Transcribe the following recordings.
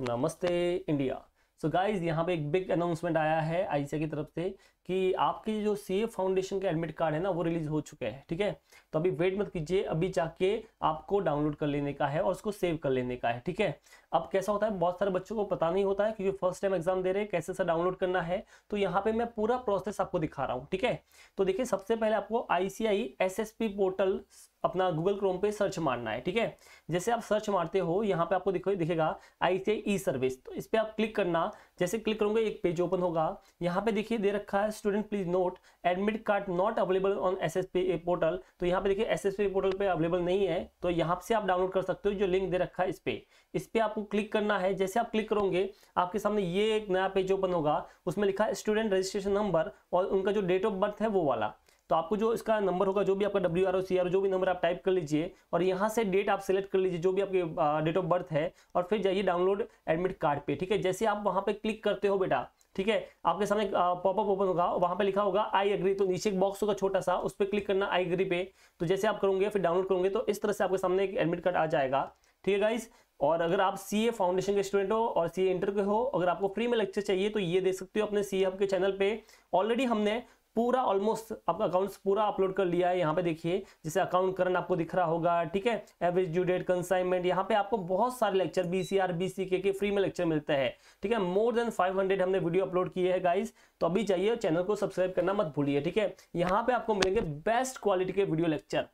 नमस्ते India so so guys यहाँ पे एक बिग अनाउंसमेंट आया है आईसीए की तरफ से कि आपके जो सी फाउंडेशन के एडमिट कार्ड है ना वो रिलीज हो चुके हैं ठीक है थीके? तो अभी वेट मत कीजिए अभी जाके आपको डाउनलोड कर लेने का है और उसको सेव कर लेने का है ठीक है अब कैसा होता है बहुत सारे बच्चों को पता नहीं होता है क्योंकि फर्स्ट टाइम एग्जाम दे रहे हैं कैसे सा डाउनलोड करना है तो यहाँ पे मैं पूरा प्रोसेस आपको दिखा रहा हूँ ठीक है तो देखिए सबसे पहले आपको आईसीआई एस पोर्टल अपना गूगल क्रोम पे सर्च मारना है ठीक है जैसे आप सर्च मारते हो यहाँ पे आपको दिखे, दिखेगा आई सी ई सर्विस तो इस पर आप क्लिक करना जैसे क्लिक करोगे एक पेज ओपन होगा यहाँ पे देखिए दे रखा है student please note admit card not available on S S P portal तो यहाँ पे देखिए एस एस पी पोर्टल पे अवेलेबल नहीं है तो यहाँ से आप डाउनलोड कर सकते हो जो लिंक दे रखा है इस पर इस पर आपको क्लिक करना है जैसे आप क्लिक करोगे आपके सामने ये एक नया पेज ओपन होगा उसमें लिखा है स्टूडेंट रजिस्ट्रेशन नंबर और उनका जो डेट ऑफ बर्थ है वो वाला तो आपको जो इसका नंबर होगा जो भी आपका W R O C R जो भी नंबर आप टाइप कर लीजिए और यहाँ से डेट आप सेलेक्ट कर लीजिए जो भी आपकी डेट ऑफ बर्थ है और फिर जाइए डाउनलोड एडमिट कार्ड पे ठीक है जैसे आप वहाँ पे क्लिक करते हो बेटा ठीक है आपके सामने पॉपअप ओपन होगा वहाँ पे लिखा होगा आई एग्री तो नीचे एक बॉक्स होगा छोटा सा उस पर क्लिक करना आई एग्री पे तो जैसे आप करोगे फिर डाउनलोड करोगे तो इस तरह से आपके सामने एक एडमिट कार्ड आ जाएगा ठीक है गाइज और अगर आप सी ए फाउंडेशन के स्टूडेंट हो और सी ए इंटर के हो अगर आपको फ्री में लेक्चर चाहिए तो ये देख सकते हो अपने सी हब के चैनल पे ऑलरेडी हमने पूरा ऑलमोस्ट आपका अकाउंट्स पूरा अपलोड कर लिया है यहाँ पे देखिए जैसे अकाउंट करंट आपको दिख रहा होगा ठीक है एवरेज ड्यू डेट कंसाइनमेंट यहाँ पे आपको बहुत सारे लेक्चर बीसीआर बीसीके के फ्री में लेक्चर मिलते हैं ठीक है मोर देन 500 हमने वीडियो अपलोड किए हैं गाइस तो अभी चाहिए चैनल को सब्सक्राइब करना मत भूलिए ठीक है यहाँ पे आपको मिलेंगे बेस्ट क्वालिटी के वीडियो लेक्चर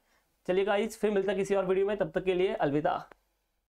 चलिए गाइज फिर मिलता किसी और वीडियो में तब तक के लिए अलविदा